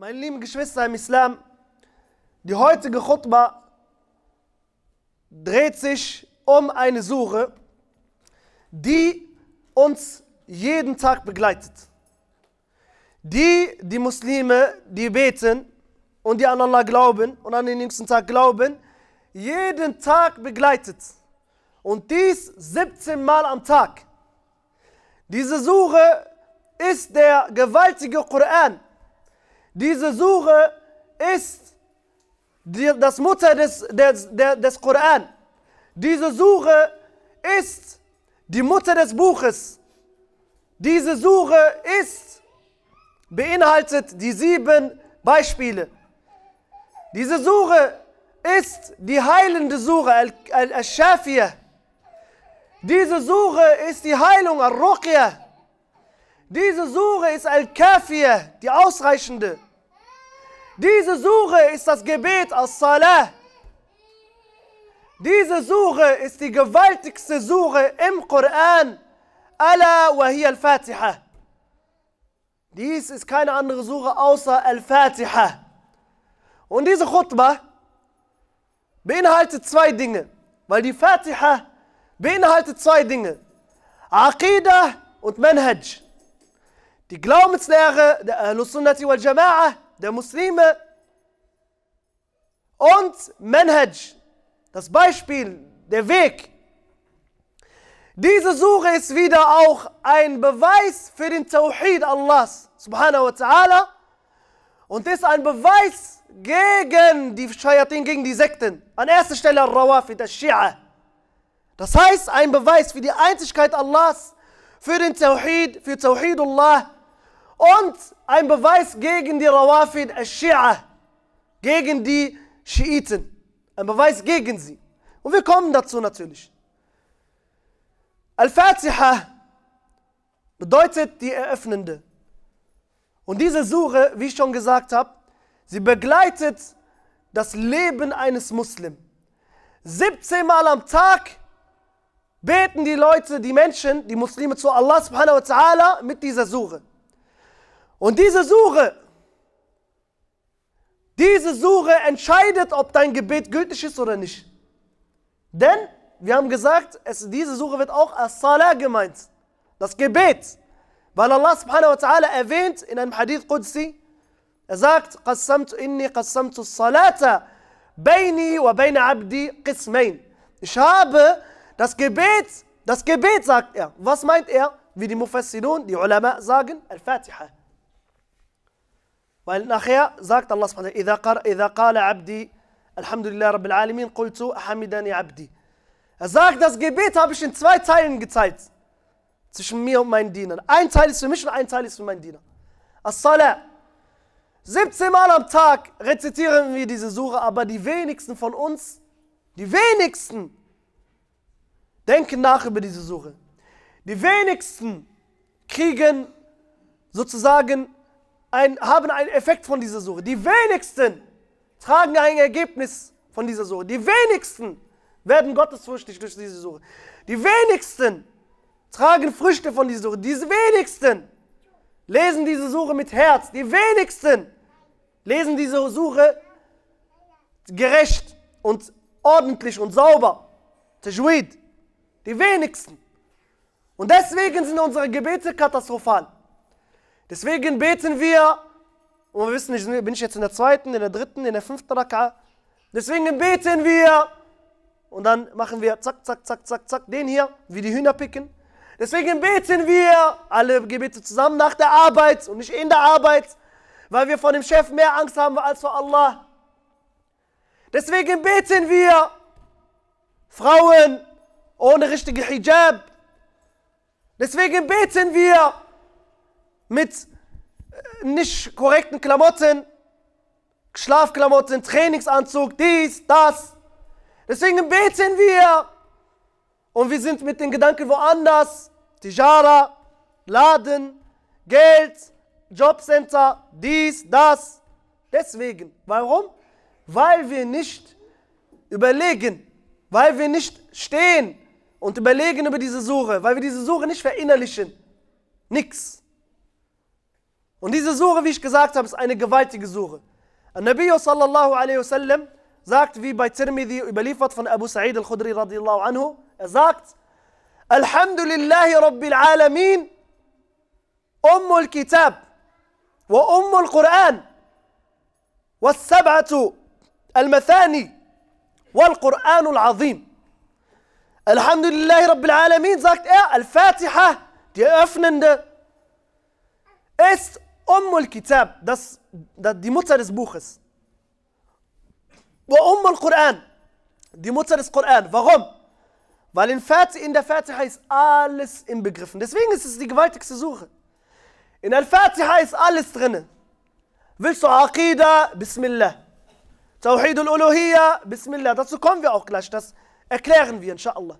Meine lieben Geschwister im Islam, die heutige Khutbah dreht sich um eine Suche, die uns jeden Tag begleitet. Die, die Muslime, die beten und die an Allah glauben und an den jüngsten Tag glauben, jeden Tag begleitet. Und dies 17 Mal am Tag. Diese Suche ist der gewaltige Koran, diese Suche ist die, das Mutter des, des, des Koran. Diese Suche ist die Mutter des Buches. Diese Suche ist beinhaltet die sieben Beispiele. Diese Suche ist die heilende Suche, Al-Shafiyah. Al Diese Suche ist die Heilung, Al-Ruqyah. Diese Sure ist Al-Kafir, die ausreichende. Diese Sure ist das Gebet As-Salah. Diese Sure ist die gewaltigste Sure im Koran. Allah wa al-Fatiha. Dies ist keine andere Sure außer Al-Fatiha. Und diese Khutbah beinhaltet zwei Dinge. Weil die Fatiha beinhaltet zwei Dinge. Aqidah und Manhaj die Glaubenslehre der Ahl-Sunnati wal Jama'ah, der Muslime und Manhaj, das Beispiel, der Weg. Diese Suche ist wieder auch ein Beweis für den Tawhid Allahs subhanahu wa ta'ala und ist ein Beweis gegen die Shayatin, gegen die Sekten. An erster Stelle Al-Rawafid, shia Das heißt, ein Beweis für die Einzigkeit Allahs, für den Tawhid, für Tawhidullah und ein Beweis gegen die Rawafid al-Shia, gegen die Schiiten. Ein Beweis gegen sie. Und wir kommen dazu natürlich. Al-Fatiha bedeutet die Eröffnende. Und diese Suche, wie ich schon gesagt habe, sie begleitet das Leben eines Muslim. 17 Mal am Tag beten die Leute, die Menschen, die Muslime zu Allah subhanahu wa ta'ala mit dieser Suche. Und diese Suche, diese Suche entscheidet, ob dein Gebet gültig ist oder nicht. Denn, wir haben gesagt, es, diese Suche wird auch als Salah gemeint, das Gebet. Weil Allah subhanahu wa ta'ala erwähnt in einem Hadith Qudsi, er sagt, قسمت إني قسمت الصلاة بيني وبين عبدي قسمين. Ich habe das Gebet, das Gebet sagt er. Was meint er? Wie die Mufassirun, die Ulama sagen, Al-Fatiha. Weil nachher sagt Allah subhanahu wa ta'ala, abdi, alhamdulillah rabbil alamin, qultu hamidani abdi. Er sagt, das Gebet habe ich in zwei Teilen geteilt. Zwischen mir und meinen Dienern. Ein Teil ist für mich und ein Teil ist für meinen Diener. As-Salah. 17 Mal am Tag rezitieren wir diese Suche, aber die wenigsten von uns, die wenigsten, denken nach über diese Suche. Die wenigsten kriegen sozusagen ein, haben einen Effekt von dieser Suche. Die wenigsten tragen ein Ergebnis von dieser Suche. Die wenigsten werden gottesfürchtig durch diese Suche. Die wenigsten tragen Früchte von dieser Suche. Diese wenigsten lesen diese Suche mit Herz. Die wenigsten lesen diese Suche gerecht und ordentlich und sauber. Tajweed. Die wenigsten. Und deswegen sind unsere Gebete katastrophal. Deswegen beten wir, und wir wissen nicht, bin ich jetzt in der zweiten, in der dritten, in der fünften Raka. Deswegen beten wir und dann machen wir zack, zack, zack, zack, zack, den hier, wie die Hühner picken. Deswegen beten wir alle Gebete zusammen nach der Arbeit und nicht in der Arbeit, weil wir vor dem Chef mehr Angst haben als vor Allah. Deswegen beten wir Frauen ohne richtige Hijab. Deswegen beten wir mit äh, nicht korrekten Klamotten, Schlafklamotten, Trainingsanzug, dies, das. Deswegen beten wir und wir sind mit den Gedanken woanders. Tijara, Laden, Geld, Jobcenter, dies, das. Deswegen. Warum? Weil wir nicht überlegen, weil wir nicht stehen und überlegen über diese Suche, weil wir diese Suche nicht verinnerlichen. Nix. Und diese Sure, wie ich gesagt habe, ist eine gewaltige Sure. Der nabi sallallahu alaihi wasallam sagt, wie bei Tirmidhi überliefert von Abu Sa'id al-Khudri radiallahu anhu, er sagt, Alhamdulillahi Rabbil alamin, Ummul Kitab, wa Ummul Quran, wa Sab'atu al-Mathani, wa quran al Azim. Alhamdulillahi Rabbil alamin, sagt er, Al-Fatiha, die Öffnende, ist Ummul Kitab, das, das, die Mutter des Buches. Wa Ummul Quran, die Mutter des Koran. Warum? Weil in, Fatih, in der Fatiha ist alles inbegriffen. Deswegen ist es die gewaltigste Suche. In der Fatiha ist alles drin. Willst du Aqidah? Bismillah. Tawhid al-Uluhiyya? Bismillah. Dazu kommen wir auch gleich. Das erklären wir, inshallah.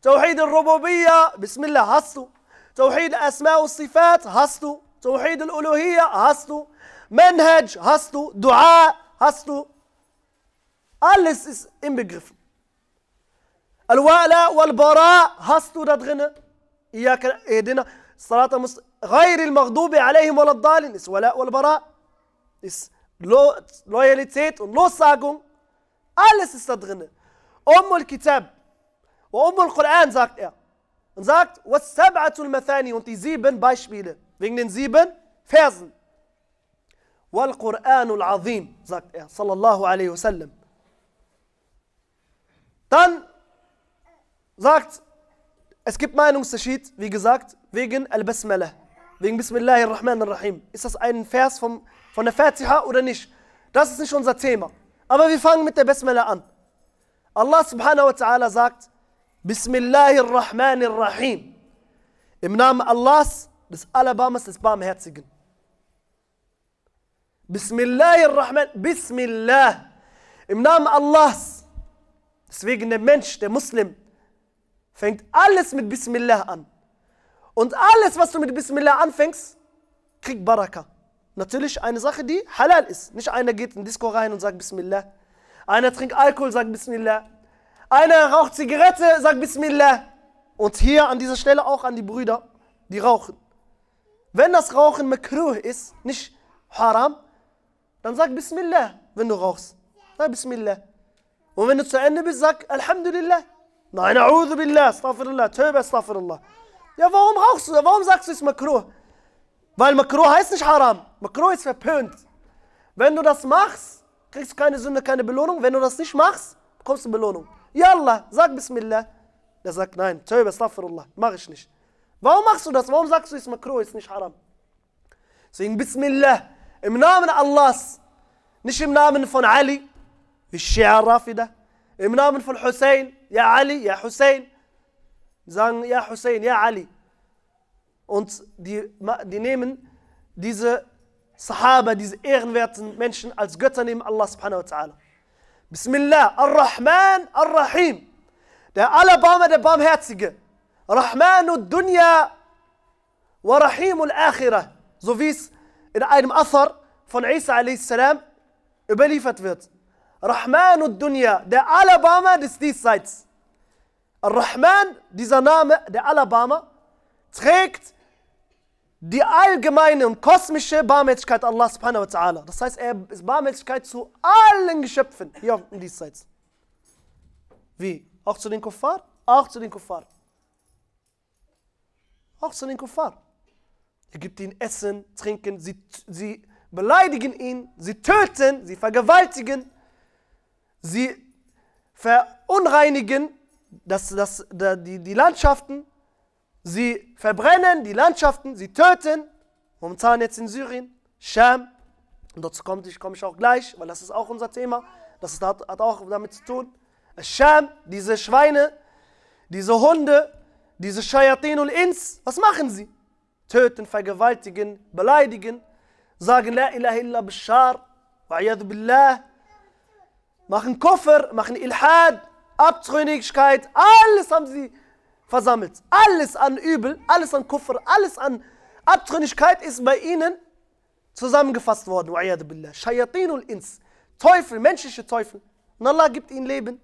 Tawhid al-Rububiyya? Bismillah. Hast du. Tawhid al-Asma' al-Sifat? Hast du. توحيد الألوهية هستو منهج هستو دعاء هستو alles ist begriff الوالا والبراء هستو دتغنا إياك ايدنا الصلاة غير المغضوب عليهم ولا الضالين ist ولاء والبراء ist Lo Loyalität und Lossagung alles ist da drin أم الكتاب وأم القرآن sagt er und sagt والسبعة المثاني und die sieben Beispiele wegen den sieben Versen. wal al Azim, sagt er, sallallahu alaihi wasallam. Dann sagt, es gibt Meinungsunterschied, wie gesagt, wegen al basmala wegen ar-Rahman ar Rahim. Ist das ein Vers vom, von der Fatiha oder nicht? Das ist nicht unser Thema. Aber wir fangen mit der Basmala an. Allah subhanahu wa ta'ala sagt, ar-Rahman ar Rahim. Im Namen Allahs, des Alabamas des Barmherzigen. Bismillahirrahman, Bismillah, im Namen Allahs. Deswegen der Mensch, der Muslim, fängt alles mit Bismillah an. Und alles, was du mit Bismillah anfängst, kriegt Baraka. Natürlich eine Sache, die halal ist. Nicht einer geht in den Disco rein und sagt Bismillah. Einer trinkt Alkohol, sagt Bismillah. Einer raucht Zigarette, sagt Bismillah. Und hier an dieser Stelle auch an die Brüder, die rauchen. Wenn das Rauchen makruh ist, nicht haram, dann sag Bismillah, wenn du rauchst. Sag Bismillah. Und wenn du zu Ende bist, sag Alhamdulillah. Nein, A'udhu Billah, Astaghfirullah, Töbe, Astaghfirullah. Ja, warum rauchst du? Warum sagst du es makruh? Weil makruh heißt nicht haram. Makruh ist verpönt. Wenn du das machst, kriegst du keine Sünde, keine Belohnung. Wenn du das nicht machst, bekommst du Belohnung. Ja, Allah, sag Bismillah. Er sagt, nein, Töbe, Astaghfirullah, mach ich nicht. Warum machst du das? Warum sagst du, es ist makro, ist nicht haram? Deswegen Bismillah, im Namen Allahs, nicht im Namen von Ali, wie Shia Rafida, im Namen von Hussein, ja Ali, ja Hussein, sagen ja Hussein, ja Ali. Und die, die nehmen diese Sahaba, diese ehrenwerten Menschen als Götter neben Allah subhanahu wa ta'ala. Bismillah, Ar-Rahman, Ar-Rahim, der Allerbarmer, der Barmherzige. Rahmanud Dunya wa Rahimul Akhirah, so wie es in einem Athar von Isa a.s. überliefert wird. Rahmanud Dunya, der Alabama des Diesseits. Rahman, dieser Name, der Alabama, trägt die allgemeine und kosmische Barmherzigkeit Allah subhanahu wa ta'ala. Das heißt, er ist Barmherzigkeit zu allen Geschöpfen hier auf Diesseits. Wie? Auch zu den Kuffar? Auch zu den Kuffar auch zu den Kuffar. Er gibt ihnen Essen, Trinken, sie, sie beleidigen ihn, sie töten, sie vergewaltigen, sie verunreinigen das, das, die, die Landschaften, sie verbrennen die Landschaften, sie töten. Momentan jetzt in Syrien, Scham, und dazu komme ich, komme ich auch gleich, weil das ist auch unser Thema. Das hat, hat auch damit zu tun. Scham, diese Schweine, diese Hunde, diese Shayatinul Ins, was machen sie? Töten, vergewaltigen, beleidigen, sagen La ilaha illa bishar, wa'iyadu billah, machen Koffer, machen Ilhad, Abtrünnigkeit, alles haben sie versammelt. Alles an Übel, alles an Kufr, alles an Abtrünnigkeit ist bei ihnen zusammengefasst worden. Wa'iyadu billah. Shayatinul Ins, Teufel, menschliche Teufel. Und Allah gibt ihnen Leben.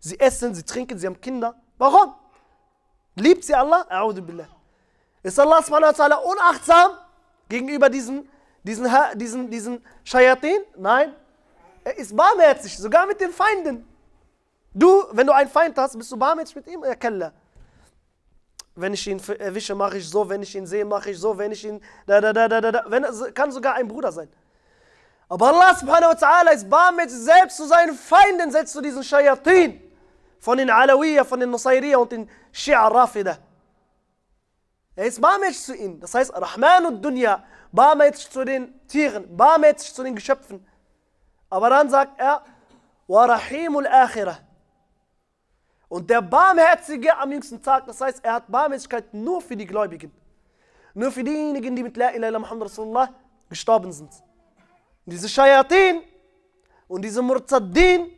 Sie essen, sie trinken, sie haben Kinder. Warum? Liebt sie Allah? Billah. Ist Allah subhanahu wa ta'ala unachtsam gegenüber diesen, diesen, diesen, diesen Shayatin? Nein. Er ist barmherzig, sogar mit den Feinden. Du, wenn du einen Feind hast, bist du barmherzig mit ihm? Ja, Keller. Wenn ich ihn erwische, mache ich so. Wenn ich ihn sehe, mache ich so. Wenn ich ihn. Da, da, da, da, da. Wenn, kann sogar ein Bruder sein. Aber Allah subhanahu wa ta'ala ist barmherzig selbst zu seinen Feinden, selbst zu diesen Shayatin von den Alawiyah, von den Nusairiyah und den Shia Rafida. Er ist barmherzig zu ihnen. Das heißt, Rahman und Dunya, barmherzig zu den Tieren, barmherzig zu den Geschöpfen. Aber dann sagt er, Warahimul Akhirah. Und der Barmherzige am jüngsten Tag, das heißt, er hat Barmherzigkeit nur für die Gläubigen. Nur für diejenigen, die mit La ilaha Muhammad Rasulullah gestorben sind. diese Shayatin und diese Murtaddin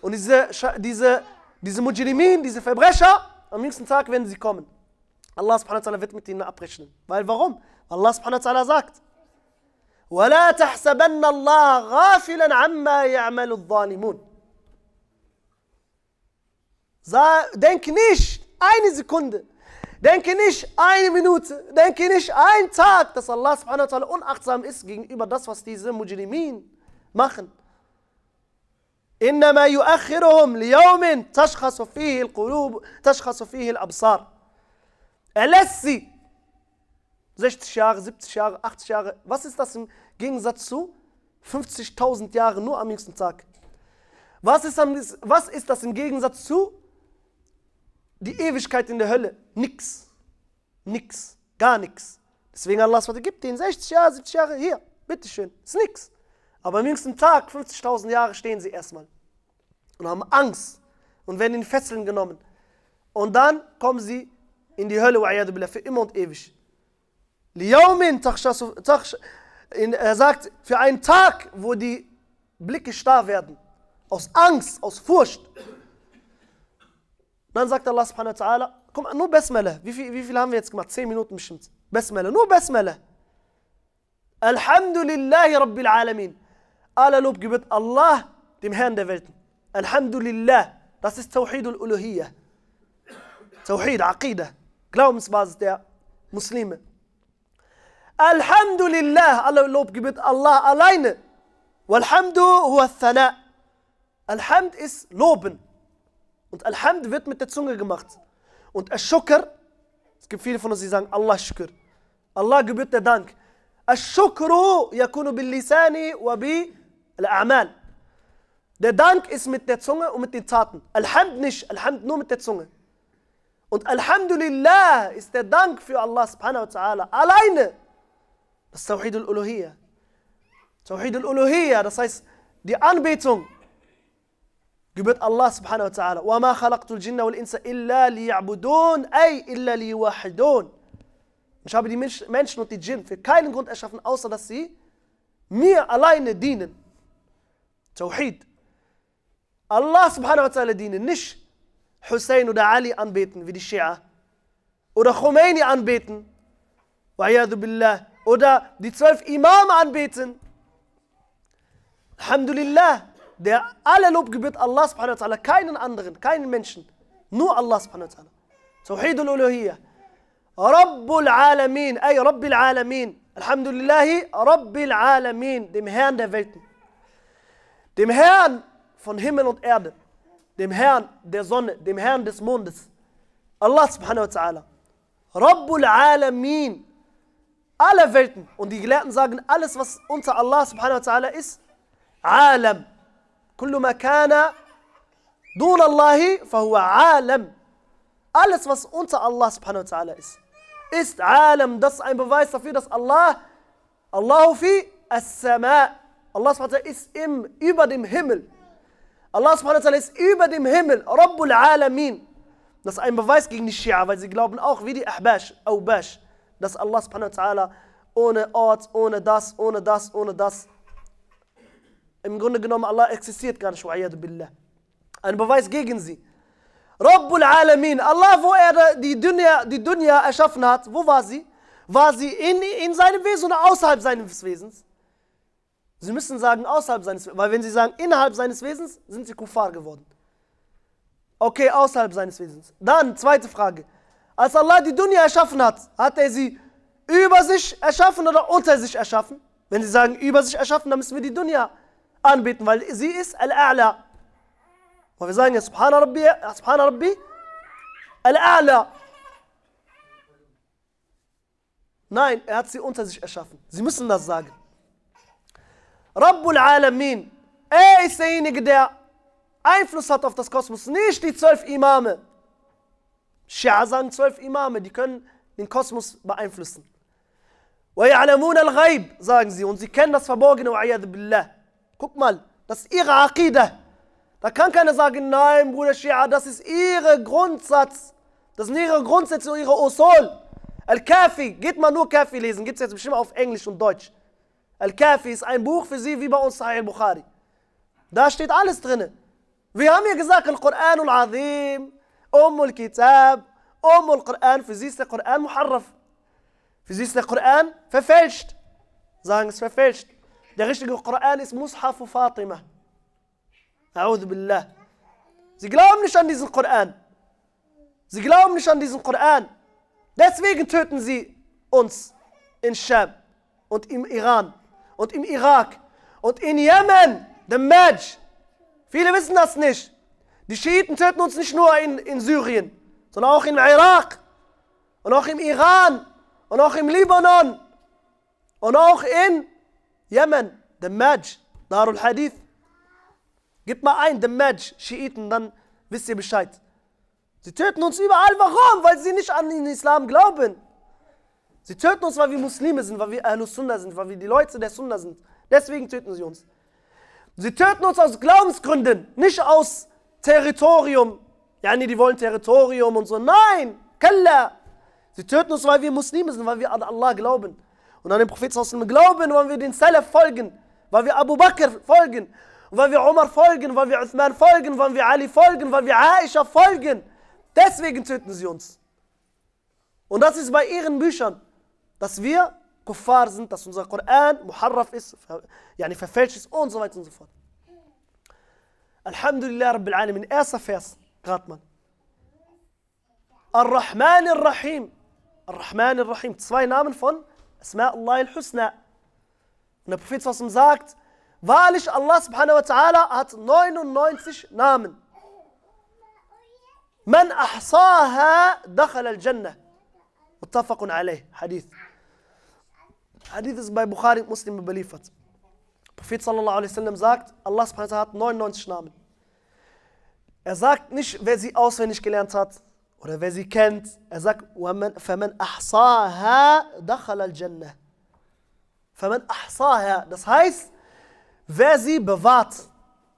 und diese, diese diese Mujrimin, diese Verbrecher, am jüngsten Tag werden sie kommen. Allah subhanahu wa ta'ala wird mit ihnen abrechnen. Weil warum? Allah subhanahu wa ta'ala sagt, وَلَا تَحْسَبَنَّ اللَّهَ غَافِلًا عَمَّا يَعْمَلُ الظَّالِمُونَ Denk nicht eine Sekunde, denke nicht eine Minute, denke nicht einen Tag, dass Allah subhanahu wa ta'ala unachtsam ist gegenüber das, was diese Mujrimin machen. إنما يؤخرهم ليوم تشخص فيه القلوب تشخص فيه الأبصار Erlässt 60 Jahre, 70 Jahre, 80 Jahre. Was ist das im Gegensatz zu 50.000 Jahren nur am nächsten Tag? Was ist, am, was ist das im Gegensatz zu die Ewigkeit in der Hölle? Nix. Nix. Gar nichts. Deswegen Allah gibt denen 60 Jahre, 70 Jahre. Hier, bitteschön. Ist nix. Aber am jüngsten Tag, 50.000 Jahre, stehen sie erstmal und haben Angst und werden in Fesseln genommen. Und dann kommen sie in die Hölle, für immer und ewig. Er sagt, für einen Tag, wo die Blicke starr werden, aus Angst, aus Furcht. Dann sagt Allah subhanahu wa ta'ala, komm, nur Besmele. Wie viel, wie viel haben wir jetzt gemacht? Zehn Minuten bestimmt. Besmele, nur Besmele. Alhamdulillahi Rabbil Alamin. Aller Lob gebührt Allah, dem Herrn der Welten. Alhamdulillah, das ist Tawhidul Uluhiyya. Tawhid, Aqidah, Glaubensbasis der Muslime. Alhamdulillah, aller Lob gebührt Allah alleine. Walhamdu huwa thana. Alhamd ist Loben. Und Alhamd wird mit der Zunge gemacht. Und Ashukr, es gibt viele von uns, die sagen Allah Shukr. Allah gebührt der Dank. Ashukru yakunu bil lisani wa bi الأعمال. Der Dank ist mit der Zunge und mit den Taten. Alhamd nicht, Alhamd nur mit der Zunge. Und Alhamdulillah ist der Dank für Allah subhanahu wa ta'ala alleine. Das Tawhid al-Uluhiyya. Tawhid al-Uluhiyya, das heißt, die Anbetung gebührt Allah subhanahu wa ta'ala. وَمَا خَلَقْتُ الْجِنَّ وَالْإِنسَ إِلَّا لِيَعْبُدُونَ أي إِلَّا لِيُوَحِدُونَ Ich habe die Menschen und die Jinn für keinen Grund erschaffen, außer dass sie mir alleine dienen. توحيد الله سبحانه وتعالى دين نش حسين ودا علي أنبيتن في الشيعة ودا خميني أنبيتن وعياذ بالله ودا دي 12 إمام أنبيتن الحمد لله der alle Lob gebührt Allah subhanahu wa ta'ala, keinen anderen, keinen Menschen, nur Allah subhanahu توحيد الألوهية رب العالمين أي رب العالمين الحمد لله رب العالمين dem Herrn der Welten Dem Herrn von Himmel und Erde, dem Herrn der Sonne, dem Herrn des Mondes. Allah subhanahu wa ta'ala. Rabbul Alamin. Alle Welten. Und die Gelehrten sagen, alles, was unter Allah subhanahu wa ta'ala ist, Alam. كل makana كان Allahi الله Alam, Alles, was unter Allah subhanahu wa ta'ala ist, ist Alam. Das ist ein Beweis dafür, dass Allah, Allahu fi as samaa Allah SWT ist im, über dem Himmel. Allah SWT ist über dem Himmel. Rabbul Alamin. Das ist ein Beweis gegen die Shia, weil sie glauben auch wie die Ahbash, Aubash, dass Allah SWT ohne Ort, ohne das, ohne das, ohne das. Im Grunde genommen, Allah existiert gar nicht, Ein Beweis gegen sie. Rabbul Alamin, Allah, wo er die Dunya, die Dunya erschaffen hat, wo war sie? War sie in, in seinem Wesen oder außerhalb seines Wesens? Sie müssen sagen, außerhalb seines Wesens. Weil wenn sie sagen, innerhalb seines Wesens, sind sie Kuffar geworden. Okay, außerhalb seines Wesens. Dann, zweite Frage. Als Allah die Dunya erschaffen hat, hat er sie über sich erschaffen oder unter sich erschaffen? Wenn sie sagen, über sich erschaffen, dann müssen wir die Dunya anbeten, weil sie ist Al-A'la. Und wir sagen ja, Subhana Rabbi, Subhana Rabbi, Al-A'la. Nein, er hat sie unter sich erschaffen. Sie müssen das sagen. Rabbul Alamin, er ist derjenige, der Einfluss hat auf das Kosmos, nicht die zwölf Imame. Schia sagen zwölf Imame, die können den Kosmos beeinflussen. al-Ghaib, sagen sie und sie kennen das Verborgene, وَعَيَذُ billah. Guck mal, das ist ihre Aqidah. Da kann keiner sagen, nein, Bruder Schia, das ist ihre Grundsatz. Das sind ihre Grundsätze und ihre Osol. Al-Kafi, geht mal nur Kafi lesen, gibt es jetzt bestimmt auf Englisch und Deutsch. Al-Kafi ist ein Buch für sie wie bei uns Sahih al Bukhari. Da steht alles drin. Wir haben ja gesagt, Al-Quran al-Azim, Umm al-Kitab, Umm al-Quran, für sie ist der Quran Muharraf. Für sie ist der Quran verfälscht. Sagen es verfälscht. Der richtige Koran ist Mushaf Fatima. A'udhu Billah. Sie glauben nicht an diesen Koran. Sie glauben nicht an diesen Koran. Deswegen töten sie uns in Sham und im Iran und im Irak und in Jemen, dem Majd. Viele wissen das nicht. Die Schiiten töten uns nicht nur in, in Syrien, sondern auch im Irak und auch im Iran und auch im Libanon und auch in Jemen, dem Majd, Darul Hadith. Gib mal ein, dem Majd, Schiiten, dann wisst ihr Bescheid. Sie töten uns überall. Warum? Weil sie nicht an den Islam glauben. Sie töten uns, weil wir Muslime sind, weil wir al sunnah sind, weil wir die Leute der Sunna sind. Deswegen töten sie uns. Sie töten uns aus Glaubensgründen, nicht aus Territorium. Ja, nee, die wollen Territorium und so. Nein, Kalla. Sie töten uns, weil wir Muslime sind, weil wir an Allah glauben. Und an den Propheten glauben, weil wir den Salaf folgen, weil wir Abu Bakr folgen, weil wir Omar folgen, weil wir Uthman folgen, weil wir Ali folgen, weil wir Aisha folgen. Deswegen töten sie uns. Und das ist bei ihren Büchern. dass wir Kuffar sind, dass unser Koran Muharraf ist, yani verfälscht ist und so weiter und so fort. Alhamdulillah Rabbil Alamin, erster Vers, gerade mal. Ar-Rahman Ar-Rahim. Ar-Rahman Ar-Rahim, zwei Namen von Asma Allah al-Husna. Und der Prophet sagt, wahrlich Allah subhanahu wa ta'ala hat 99 Namen. Man ahsaha أحصاها al-Jannah. متفق alayh, Hadith. Hadith ist bei Bukhari Muslim überliefert. Prophet sallallahu alaihi wasallam sagt, Allah subhanahu hat 99 Namen. Er sagt nicht, wer sie auswendig gelernt hat oder wer sie kennt. Er sagt, فَمَنْ أَحْصَاهَا دَخَلَ الْجَنَّةِ فَمَنْ أَحْصَاهَا Das heißt, wer sie bewahrt.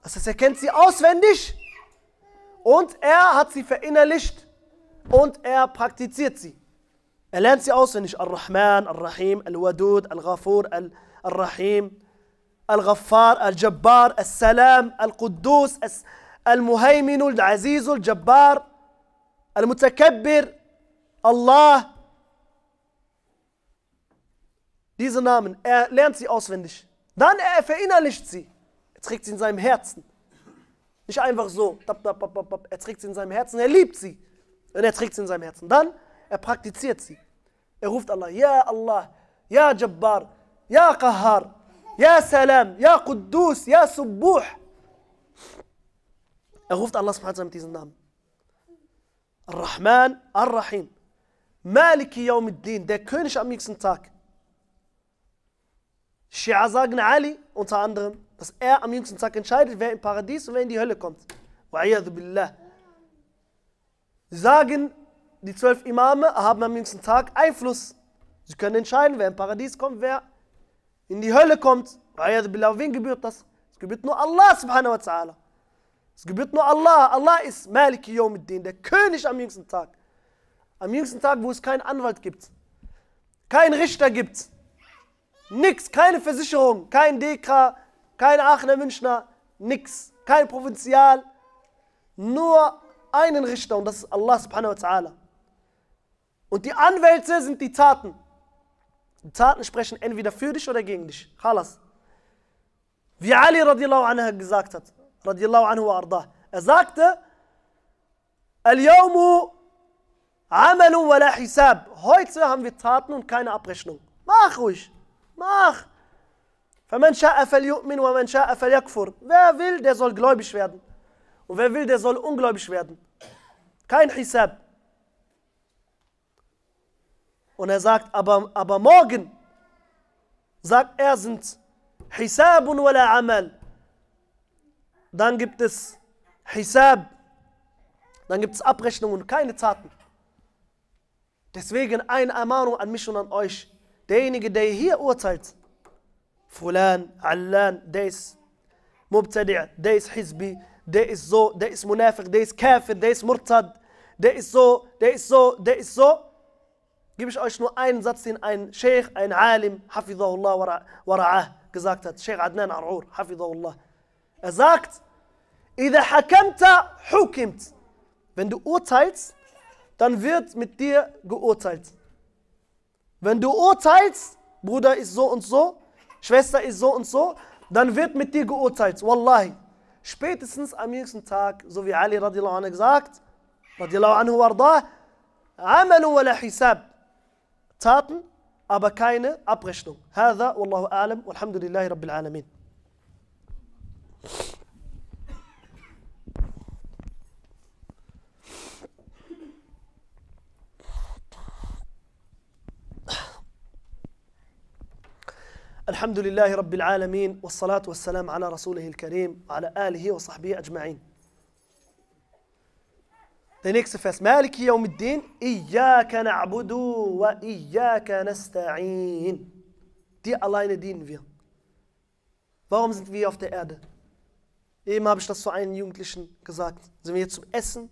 Das heißt, er kennt sie auswendig und er hat sie verinnerlicht und er praktiziert sie. الان سي nicht Ar-Rahman, Ar-Rahim, Al-Wadud, Al-Ghafur, Al-Rahim, Al-Ghaffar, Al-Jabbar, Al-Salam, Al-Quddus, al Al-Aziz, Al-Jabbar, al Allah. Diese Namen, er lernt sie auswendig. Dann er verinnerlicht sie. Er trägt sie in seinem Herzen. Nicht einfach so. Er trägt sie in seinem Herzen. Er liebt sie. Und er trägt sie in seinem Herzen. Dann, er praktiziert sie. Er ruft Allah, ja Allah, ja Jabbar, ja Qahar, ja Salam, ja Quddus, ja Subbuh. Er ruft Allah subhanahu mit diesem Namen. Ar-Rahman, Ar-Rahim. Maliki Yawmiddin, der König am nächsten Tag. Shia sagen Ali unter anderem, dass er am jüngsten Tag entscheidet, wer im Paradies und wer in die Hölle kommt. Wa'iyadu billah. Sagen die zwölf Imame haben am jüngsten Tag Einfluss. Sie können entscheiden, wer im Paradies kommt, wer in die Hölle kommt. Auf wen gebührt das? Es gebührt nur Allah subhanahu wa ta'ala. Es gebührt nur Allah. Allah ist Maliki Yawmiddin, der König am jüngsten Tag. Am jüngsten Tag, wo es keinen Anwalt gibt, keinen Richter gibt, nichts, keine Versicherung, kein Dekra, kein Aachener Münchner, nichts, kein Provinzial, nur einen Richter und das ist Allah subhanahu wa ta'ala. Und die Anwälte sind die Taten. Die Taten sprechen entweder für dich oder gegen dich. Khalas. Wie Ali radiallahu anhu gesagt hat, radiallahu anhu ardah, er sagte, Al-Yawmu Amalu wala Hisab. Heute haben wir Taten und keine Abrechnung. Mach ruhig. Mach. فَمَنْ شَاءَ فَلْيُؤْمِنْ وَمَنْ شَاءَ فَلْيَكْفُرْ Wer will, der soll gläubig werden. Und wer will, der soll ungläubig werden. Kein Hisab. Und er sagt, aber, aber morgen, sagt er, sind und wala Amal. Dann gibt es Hisab. Dann gibt es Abrechnungen und keine Taten. Deswegen eine Ermahnung an mich und an euch. Derjenige, der hier urteilt, Fulan, Allan, der ist Mubtadi', der ist Hizbi, der ist so, der ist Munafiq, der ist Kafir, der ist Murtad, der ist so, der ist so, der ist so gebe ich euch nur einen Satz, den ein Sheikh, ein Alim, Hafizahullah wara'ah, gesagt hat. Sheikh Adnan Ar'ur, Hafizahullah. Er sagt, إذا حكمت حكمت. Wenn du urteilst, dann wird mit dir geurteilt. Wenn du urteilst, Bruder ist so und so, Schwester ist so und so, dann wird mit dir geurteilt. Wallahi. Spätestens am nächsten Tag, so wie Ali radiallahu anhu gesagt, radiallahu anhu wardah, Amalu wala hisab. Taten, aber keine Abrechnung. Hada, wallahu alam, walhamdulillahi rabbil alamin. الحمد لله رب العالمين والصلاة والسلام على رسوله الكريم وعلى آله وصحبه أجمعين Der nächste Vers. Maliki yawmiddin, Iyaka na'budu wa Iyaka nasta'in. Dir alleine dienen wir. Warum sind wir auf der Erde? Eben habe ich das zu einem Jugendlichen gesagt. Sind wir hier zum Essen,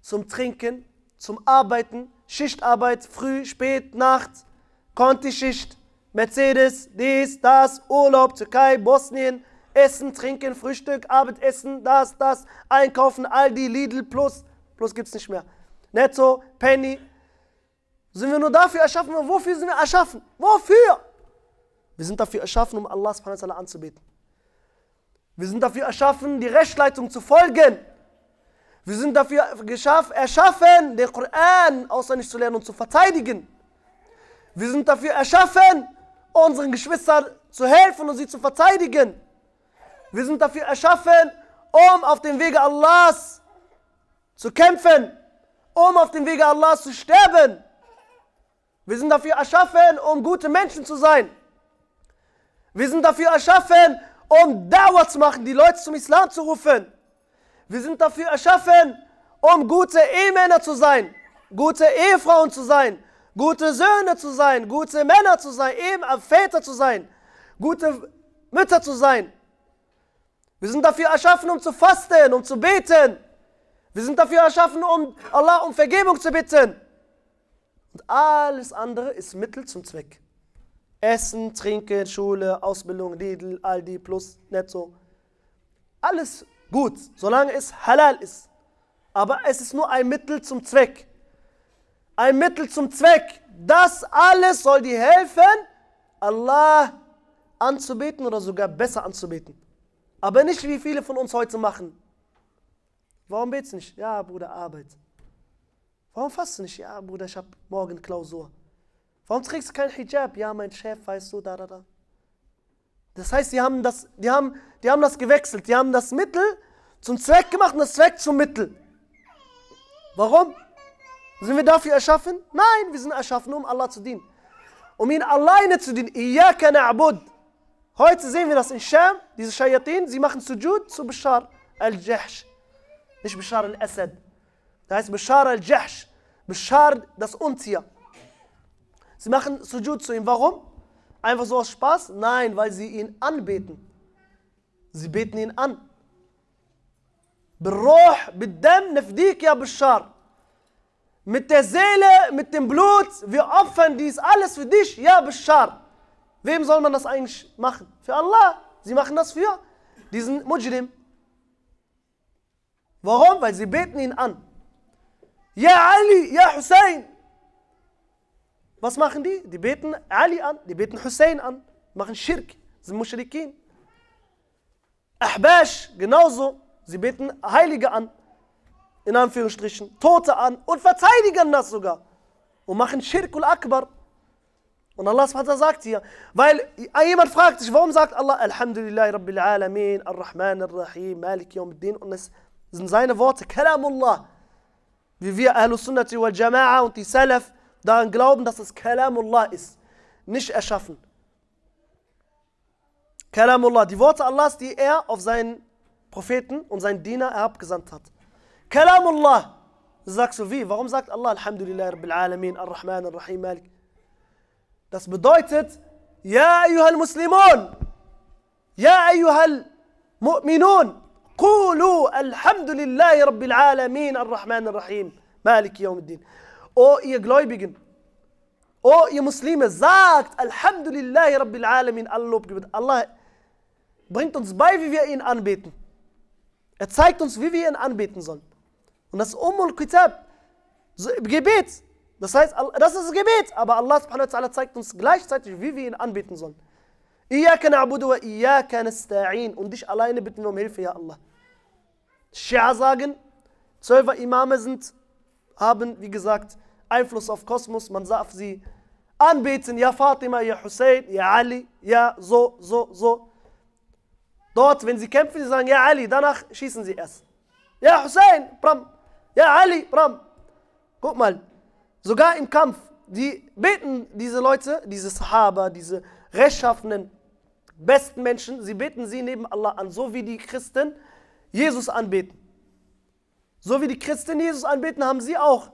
zum Trinken, zum Arbeiten, Schichtarbeit, früh, spät, Nacht, Konti-Schicht, Mercedes, dies, das, Urlaub, Türkei, Bosnien, Essen, Trinken, Frühstück, Abendessen, das, das, Einkaufen, Aldi, Lidl plus bloß gibt es nicht mehr. Netto, Penny. Sind wir nur dafür erschaffen? Wofür sind wir erschaffen? Wofür? Wir sind dafür erschaffen, um Allah subhanahu anzubeten. Wir sind dafür erschaffen, die Rechtsleitung zu folgen. Wir sind dafür erschaffen, den Koran auswendig zu lernen und zu verteidigen. Wir sind dafür erschaffen, unseren Geschwistern zu helfen und sie zu verteidigen. Wir sind dafür erschaffen, um auf dem Wege Allahs zu kämpfen, um auf dem Wege Allahs zu sterben. Wir sind dafür erschaffen, um gute Menschen zu sein. Wir sind dafür erschaffen, um Dauer zu machen, die Leute zum Islam zu rufen. Wir sind dafür erschaffen, um gute Ehemänner zu sein, gute Ehefrauen zu sein, gute Söhne zu sein, gute Männer zu sein, eben Väter zu sein, gute Mütter zu sein. Wir sind dafür erschaffen, um zu fasten, um zu beten, wir sind dafür erschaffen, um Allah um Vergebung zu bitten. Und alles andere ist Mittel zum Zweck. Essen, Trinken, Schule, Ausbildung, Lidl, Aldi, Plus, Netto. Alles gut, solange es halal ist. Aber es ist nur ein Mittel zum Zweck. Ein Mittel zum Zweck. Das alles soll dir helfen, Allah anzubeten oder sogar besser anzubeten. Aber nicht wie viele von uns heute machen. Warum betest du nicht? Ja, Bruder, Arbeit. Warum fasst du nicht? Ja, Bruder, ich habe morgen Klausur. Warum trägst du kein Hijab? Ja, mein Chef, weißt du, da, da, da. Das heißt, die haben das, die haben, die haben das gewechselt. Die haben das Mittel zum Zweck gemacht und das Zweck zum Mittel. Warum? Sind wir dafür erschaffen? Nein, wir sind erschaffen, um Allah zu dienen. Um ihn alleine zu dienen. Iyaka na'bud. Heute sehen wir das in Sham, diese Shayatin, sie machen Sujud zu Bashar al-Jahsh nicht Bashar al-Assad. Da heißt Bashar al-Jahsh, Bashar das Untier. Sie machen Sujud zu ihm. Warum? Einfach so aus Spaß? Nein, weil sie ihn anbeten. Sie beten ihn an. Beruh, بالدم نفديك ja بشار mit der Seele, mit dem Blut, wir opfern dies alles für dich, ja Bashar. Wem soll man das eigentlich machen? Für Allah. Sie machen das für diesen Mujrim. Warum? Weil sie beten ihn an. Ja Ali, ja Hussein. Was machen die? Die beten Ali an, die beten Hussein an, machen Schirk, sind Mushrikin. Ahbash, genauso, sie beten Heilige an, in Anführungsstrichen, Tote an und verteidigen das sogar und machen Schirkul Akbar. Und Allah subhanahu sagt hier, weil jemand fragt sich, warum sagt Allah Alhamdulillahi Rabbil Alameen, Ar-Rahman, Ar-Rahim, Malik, Yawmiddin und es sind seine Worte, Kalamullah. Wie wir Ahl-Sunnati wal Jama'a und die Salaf daran glauben, dass es Kalamullah ist. Nicht erschaffen. Kalamullah, die Worte Allahs, die er auf seinen Propheten und seinen Diener abgesandt hat. Kalamullah. Sagst du wie? Warum sagt Allah Alhamdulillah Rabbil Alamin, Ar-Rahman, Ar-Rahim, Malik? Das bedeutet, Ja, ayyuhal Muslimun, Ja, ayyuhal Mu'minun, Kulu Alhamdulillahi Rabbil Alamin Ar-Rahman Ar-Rahim. Malik Yawmiddin. O ihr Gläubigen, o ihr Muslime, sagt Alhamdulillahi Rabbil Alamin. Allob gebet. Allah bringt uns bei, wie wir ihn anbeten. Er zeigt uns, wie wir ihn anbeten sollen. Und das Umul Kitab, Gebet, das heißt, das ist Gebet, aber Allah subhanahu wa ta'ala zeigt uns gleichzeitig, wie wir ihn anbeten sollen. Und dich alleine bitten wir um Hilfe, ja Allah. Shia sagen, Zwölfer Imame sind, haben, wie gesagt, Einfluss auf Kosmos. Man darf sie anbeten. Ja Fatima, ja Hussein, ja Ali, ja so, so, so. Dort, wenn sie kämpfen, sie sagen, ja Ali, danach schießen sie erst. Ja Hussein, Bram. Ja Ali, Bram. Guck mal, sogar im Kampf, die beten diese Leute, diese Sahaba, diese rechtschaffenen, besten Menschen, sie beten sie neben Allah an, so wie die Christen, Jesus anbeten. So wie die Christen Jesus anbeten, haben sie auch.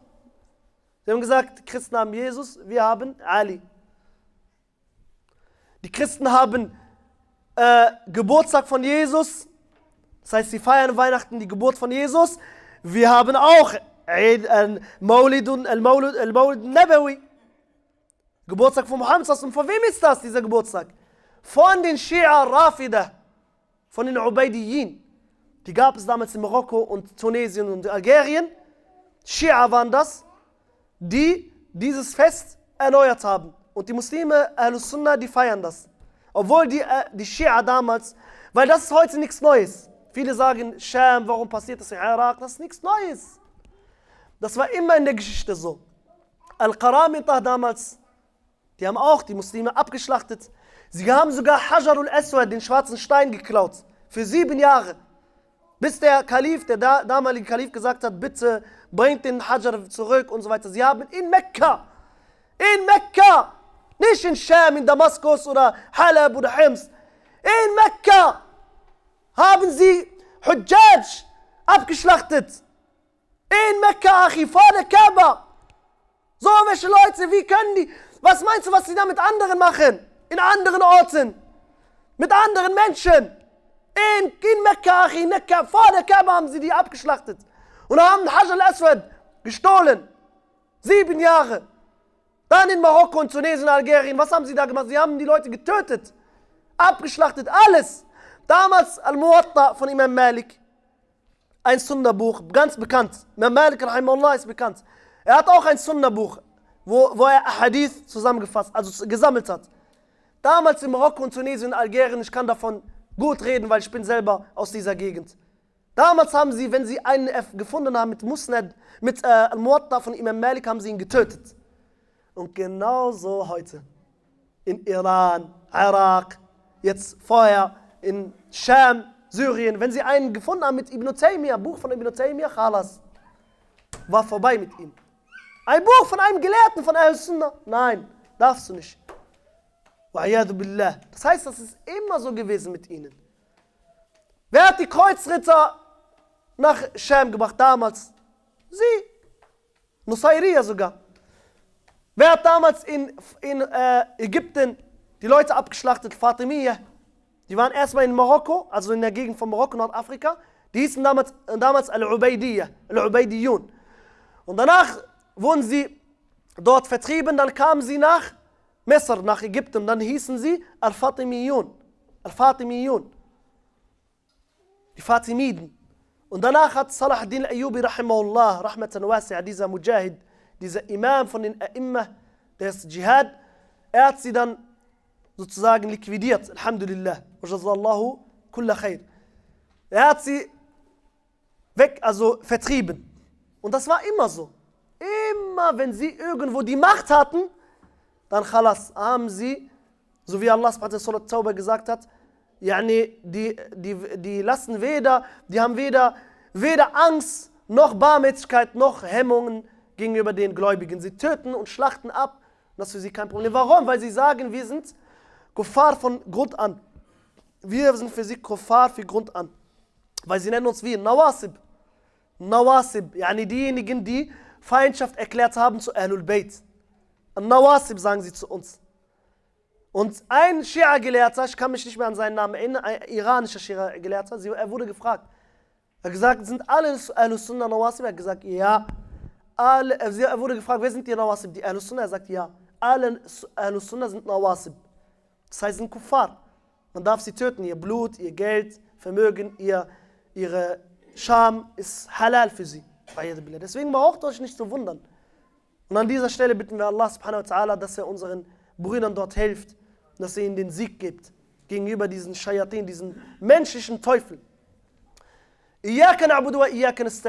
Sie haben gesagt, die Christen haben Jesus, wir haben Ali. Die Christen haben äh, Geburtstag von Jesus. Das heißt, sie feiern Weihnachten die Geburt von Jesus. Wir haben auch Maulidun, Al-Maulid, Nabawi. Geburtstag von Mohammed. Und von wem ist das, dieser Geburtstag? Von den Shia Rafida. Von den Ubaidiyin. Die gab es damals in Marokko und Tunesien und Algerien. Schia waren das, die dieses Fest erneuert haben. Und die Muslime, al Sunnah, die feiern das. Obwohl die, äh, die Shia damals, weil das ist heute nichts Neues. Viele sagen, Scham, warum passiert das in Irak? Das ist nichts Neues. Das war immer in der Geschichte so. Al-Qaramita damals, die haben auch die Muslime abgeschlachtet. Sie haben sogar Hajar al-Aswad, den schwarzen Stein, geklaut. Für sieben Jahre. Bis der Kalif, der damalige Kalif gesagt hat, bitte bringt den Hajar zurück und so weiter. Sie haben in Mekka, in Mekka, nicht in Scham, in Damaskus oder Halab oder Hims, in Mekka haben sie Hujjaj abgeschlachtet. In Mekka, Achi, vor der Kaaba. So welche Leute, wie können die? Was meinst du, was sie da mit anderen machen? In anderen Orten? Mit anderen Menschen? In, in Mekka, in Mekka, vor der Kaaba haben sie die abgeschlachtet. Und haben Hajj al-Aswad gestohlen. Sieben Jahre. Dann in Marokko und Tunesien, Algerien. Was haben sie da gemacht? Sie haben die Leute getötet. Abgeschlachtet, alles. Damals Al-Muwatta von Imam Malik. Ein Sunderbuch, ganz bekannt. Imam Malik, rahimahullah, ist bekannt. Er hat auch ein Sunderbuch, wo, wo er Hadith zusammengefasst, also gesammelt hat. Damals in Marokko und Tunesien, Algerien, ich kann davon gut reden, weil ich bin selber aus dieser Gegend. Damals haben sie, wenn sie einen gefunden haben mit Musnad, mit äh, Al-Muwatta von Imam Malik, haben sie ihn getötet. Und genauso heute. In Iran, Irak, jetzt vorher in Scham, Syrien. Wenn sie einen gefunden haben mit Ibn Taymiyyah, Buch von Ibn Taymiyyah, Khalas, war vorbei mit ihm. Ein Buch von einem Gelehrten von Al-Sunnah? Nein, darfst du nicht. Das heißt, das ist immer so gewesen mit ihnen. Wer hat die Kreuzritter nach Scham gebracht damals? Sie. Nusayriya sogar. Wer hat damals in, in äh, Ägypten die Leute abgeschlachtet? Fatimiyya. Die waren erstmal in Marokko, also in der Gegend von Marokko, Nordafrika. Die hießen damals, äh, damals Al-Ubaidiyya, Al-Ubaidiyun. Und danach wurden sie dort vertrieben, dann kamen sie nach Messer nach Ägypten, dann hießen sie Al-Fatimiyun. Al-Fatimiyun. Die Fatimiden. Und danach hat Salah din Ayyubi, rahimahullah, rahmatan wasi'a, dieser Mujahid, dieser Imam von den A'imma des Dschihad, er hat sie dann sozusagen liquidiert, alhamdulillah. Wa jazallahu kulla khair. Er hat sie weg, also vertrieben. Und das war immer so. Immer, wenn sie irgendwo die Macht hatten, dann khalas, haben sie, so wie Allah subhanahu Tauber gesagt hat, yani die, die, die lassen weder, die haben weder, weder Angst noch Barmherzigkeit noch Hemmungen gegenüber den Gläubigen. Sie töten und schlachten ab. Das ist für sie kein Problem. Warum? Weil sie sagen, wir sind Kuffar von Grund an. Wir sind für sie Kuffar von Grund an. Weil sie nennen uns wie Nawasib. Nawasib, yani diejenigen, die Feindschaft erklärt haben zu Ahlul Bayt. Nawasib sagen sie zu uns. Und ein Shia-Gelehrter, ich kann mich nicht mehr an seinen Namen erinnern, ein iranischer Shia-Gelehrter, er wurde gefragt. Er hat gesagt, sind alle Al-Sunnah Nawasib? Er hat gesagt, ja. Alle, er wurde gefragt, wer sind die Nawasib? Die Al-Sunnah? Er sagt, ja. Alle Al-Sunnah sind Nawasib. Das heißt, sind Kuffar. Man darf sie töten. Ihr Blut, ihr Geld, Vermögen, ihr, ihre Scham ist halal für sie. Deswegen braucht ihr euch nicht zu wundern. Und an dieser Stelle bitten wir Allah subhanahu wa ta'ala, dass er unseren Brüdern dort hilft, dass er ihnen den Sieg gibt gegenüber diesen Shayatin, diesen menschlichen Teufel. Und jetzt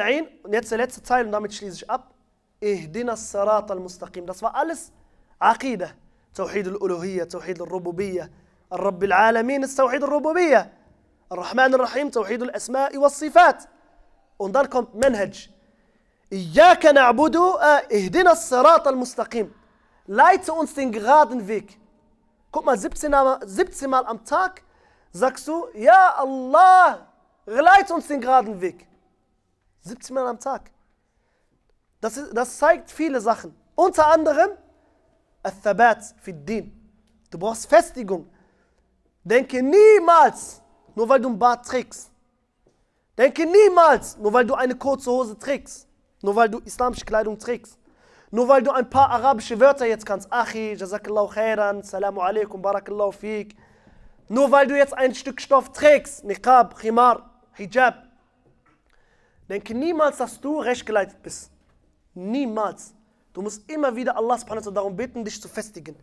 der letzte Teil und damit schließe ich ab. Ihdina sarat al-mustaqim. Das war alles Aqidah. توحيد الألوهية توحيد الربوبية الرب العالمين توحيد الربوبية الرحمن الرحيم توحيد الأسماء والصفات und dann kommt Manhaj Iyaka na'budu äh, ihdina s-sirat al-mustaqim. Leite uns den geraden Weg. Guck mal, 17 mal, 17 mal am Tag sagst du, ja Allah, leite uns den geraden Weg. 17 Mal am Tag. Das, ist, das zeigt viele Sachen. Unter anderem, Al-Thabat fi Din. Du brauchst Festigung. Denke niemals, nur weil du ein Bart trägst. Denke niemals, nur weil du eine kurze Hose trägst. Nur weil du islamische Kleidung trägst. Nur weil du ein paar arabische Wörter jetzt kannst. Achi, Jazakallahu khairan, Salamu alaikum, Barakallahu fiqh. Nur weil du jetzt ein Stück Stoff trägst, Niqab, Khimar, Hijab. Denke niemals, dass du rechtgeleitet bist. Niemals. Du musst immer wieder Allah darum bitten, dich zu festigen.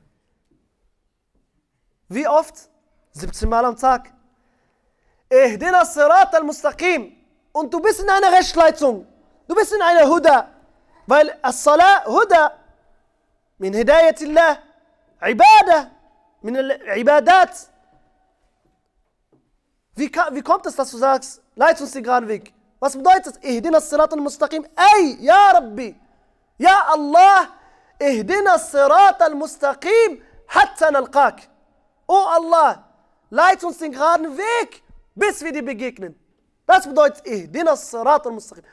Wie oft? 17 Mal am Tag. Ihdina sirat al-mustaqim. Und du bist in einer Rechtsleitung. Du bist in einer Huda, weil As-Salah Huda min Hidayatillah, Ibadah, min Ibadat. Wie, wie kommt es, dass du sagst, leite uns den geraden Weg? Was bedeutet Ihdina Sirat al-Mustaqim? Ey, ja Rabbi, ja Allah, Ihdina Sirat al-Mustaqim, hatta nalqak. Oh Allah, leite uns den geraden Weg, bis wir dir begegnen. Das bedeutet Ihdina Sirat al-Mustaqim.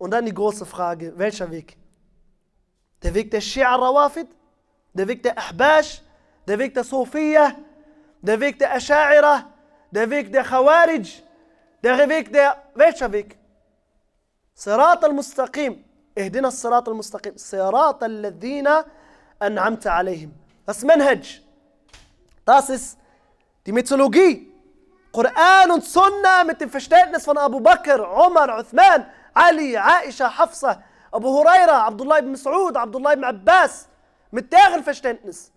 Und dann die große Frage, welcher Weg? Der Weg der Shia Rawafid? Der Weg der Ahbash? Der Weg der Sophia? Der Weg der Asha'ira? Der Weg der Khawarij? Der Weg der... Welcher Weg? Sirat al-Mustaqim. اهدنا الصراط المستقيم صراط الذين أنعمت عليهم Das Manhaj. Das ist die Mythologie. Koran und Sunna mit dem Verständnis von Abu Bakr, Umar, Uthman, علي عائشه حفصه ابو هريره عبد الله بن مسعود عبد الله بن عباس متاغل فشتنس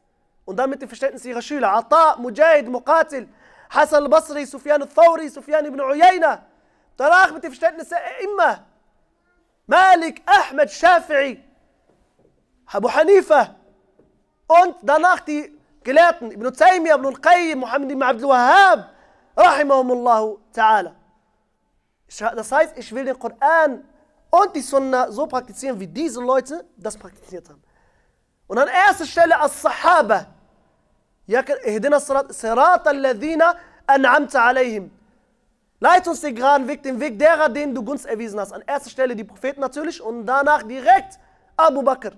ودام انت فشتنس غشيلة عطاء مجاهد مقاتل حسن البصري سفيان الثوري سفيان بن عيينه تراخ متي فشتنس إما مالك احمد شافعي ابو حنيفه انت دناختي كلاتن ابن تيميه ابن القيم محمد بن عبد الوهاب رحمهم الله تعالى Das heißt, ich will den Koran und die Sunna so praktizieren, wie diese Leute das praktiziert haben. Und an erster Stelle als Sahaba. Leit uns den geraden Weg, den Weg derer, denen du Gunst erwiesen hast. An erster Stelle die Propheten natürlich und danach direkt Abu Bakr,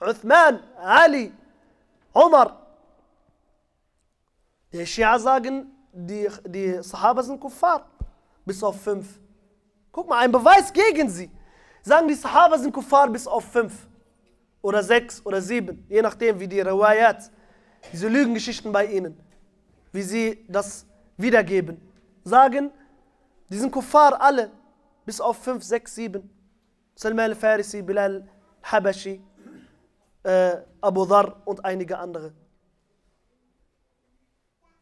Uthman, Ali, Omar. Die Shia sagen, die, die Sahaba sind Kuffar bis auf fünf. Guck mal, ein Beweis gegen sie. Sagen die Sahaba sind Kuffar bis auf fünf. Oder sechs oder sieben, je nachdem, wie die Riwayat, diese Lügengeschichten bei ihnen, wie sie das wiedergeben. Sagen, die sind Kuffar alle, bis auf fünf, sechs, sieben. Salman al-Farisi, Bilal al-Habashi, äh, Abu Dhar und einige andere.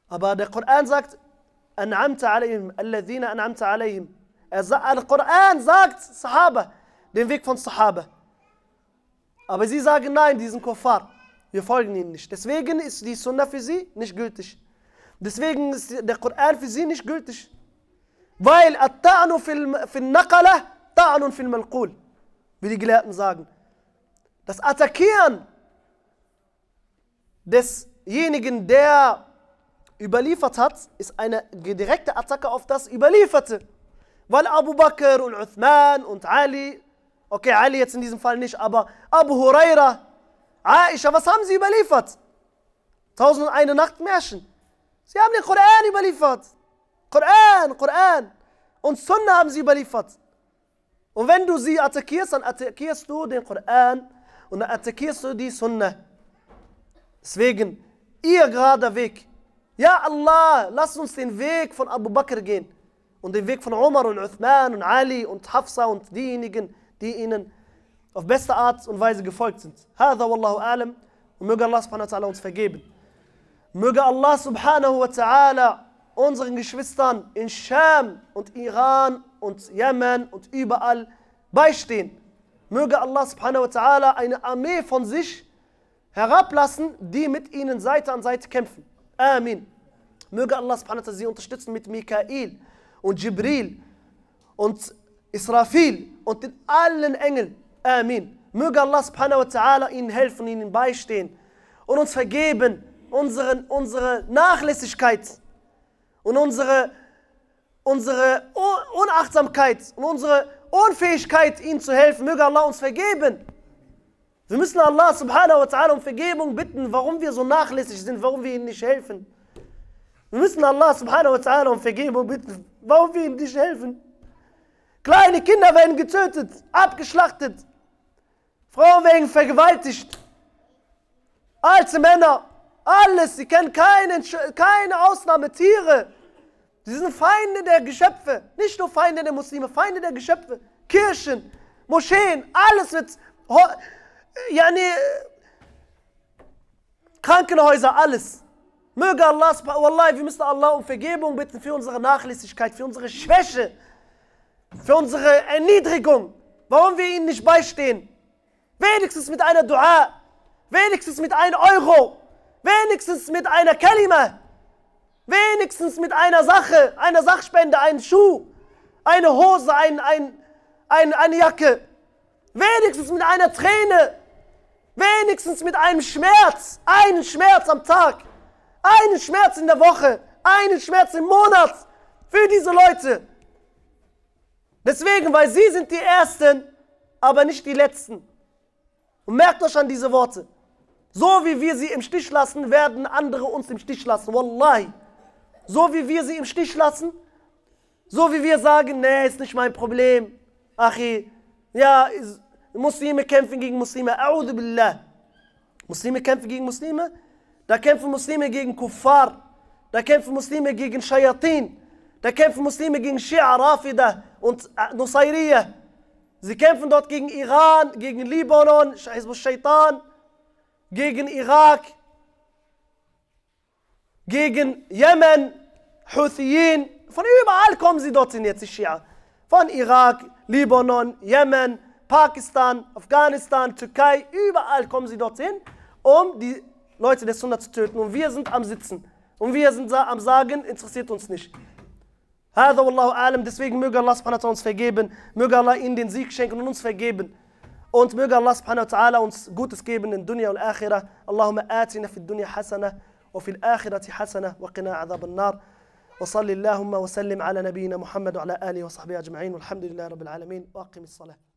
Aber der Koran sagt, an'amta alaihim, alladhina an'amta alaihim. al sagt Sahaba, den Weg von Sahaba. Aber sie sagen nein, diesen Kuffar. Wir folgen ihnen nicht. Deswegen ist die Sunna für sie nicht gültig. Deswegen ist der Koran für sie nicht gültig. Weil At-Ta'nu fil Naqala, Ta'nu fil Malqul, wie die Gelehrten sagen. Das Attackieren desjenigen, der überliefert hat, ist eine direkte Attacke auf das Überlieferte. Weil Abu Bakr und Uthman und Ali, okay, Ali jetzt in diesem Fall nicht, aber Abu Huraira, Aisha, was haben sie überliefert? Tausend und eine Nacht Märchen. Sie haben den Koran überliefert. Koran, Koran. Und Sunnah haben sie überliefert. Und wenn du sie attackierst, dann attackierst du den Koran und dann attackierst du die Sunnah. Deswegen, ihr gerader Weg ja Allah, lass uns den Weg von Abu Bakr gehen und den Weg von Umar und Uthman und Ali und Hafsa und diejenigen, die ihnen auf beste Art und Weise gefolgt sind. Hada wallahu alam und möge Allah subhanahu wa ta'ala uns vergeben. Möge Allah subhanahu wa ta'ala unseren Geschwistern in Scham und Iran und Jemen und überall beistehen. Möge Allah subhanahu wa ta'ala eine Armee von sich herablassen, die mit ihnen Seite an Seite kämpfen. Amen. Möge Allah subhanahu wa sie unterstützen mit Mikael und Jibril und Israfil und den allen Engeln. Amen. Möge Allah subhanahu wa ta'ala ihnen helfen, ihnen beistehen und uns vergeben unseren, unsere Nachlässigkeit und unsere, unsere Unachtsamkeit und unsere Unfähigkeit, ihnen zu helfen. Möge Allah uns vergeben. Wir müssen Allah subhanahu wa ta'ala um Vergebung bitten, warum wir so nachlässig sind, warum wir ihnen nicht helfen. Wir müssen Allah subhanahu wa ta'ala um Vergebung bitten, warum wir ihnen nicht helfen. Kleine Kinder werden getötet, abgeschlachtet. Frauen werden vergewaltigt. Alte Männer, alles, sie kennen keine, keine Ausnahme, Tiere. Sie sind Feinde der Geschöpfe. Nicht nur Feinde der Muslime, Feinde der Geschöpfe. Kirchen, Moscheen, alles wird äh, yani, e, Krankenhäuser, alles. Möge Allah, wallahi, wir müssen Allah um Vergebung bitten für unsere Nachlässigkeit, für unsere Schwäche, für unsere Erniedrigung. Warum wir ihnen nicht beistehen? Wenigstens mit einer Dua, wenigstens mit einem Euro, wenigstens mit einer Kalima, wenigstens mit einer Sache, einer Sachspende, einen Schuh, eine Hose, ein, ein, ein, eine Jacke, wenigstens mit einer Träne. Wenigstens mit einem Schmerz. Einen Schmerz am Tag. Einen Schmerz in der Woche. Einen Schmerz im Monat. Für diese Leute. Deswegen, weil sie sind die Ersten, aber nicht die Letzten. Und merkt euch an diese Worte. So wie wir sie im Stich lassen, werden andere uns im Stich lassen. Wallahi. So wie wir sie im Stich lassen, so wie wir sagen, nee, ist nicht mein Problem. Achi, ja, ist, Muslime kämpfen gegen Muslime. A'udhu billah. Muslime kämpfen gegen Muslime. Da kämpfen Muslime gegen Kuffar. Da kämpfen Muslime gegen Shayatin. Da kämpfen Muslime gegen Shia, Rafida und äh, Nusayriya. Sie kämpfen dort gegen Iran, gegen Libanon, Hezbollah Shaitan, gegen Irak, gegen Jemen, Houthiin. Von überall kommen sie dort dorthin jetzt, die Shia. Von Irak, Libanon, Jemen, Pakistan, Afghanistan, Türkei, überall kommen sie dorthin, um die Leute des Sunna zu töten. Und wir sind am Sitzen. Und wir sind am Sagen, interessiert uns nicht. هذا والله Alam, deswegen möge Allah subhanahu wa uns vergeben möge Allah ihnen den Sieg schenken und uns vergeben und möge Allah subhanahu wa uns Gutes geben in Dunya und Akhira. Allahumma Dunya hasana Akhirah اللهم آتنا في الدنيا حسنة وفي الآخرة حسنة وقنا عذاب النار وصل اللهم وسلم على نبينا محمد وعلى آله وصحبه أجمعين والحمد لله رب Wa وأقم الصلاة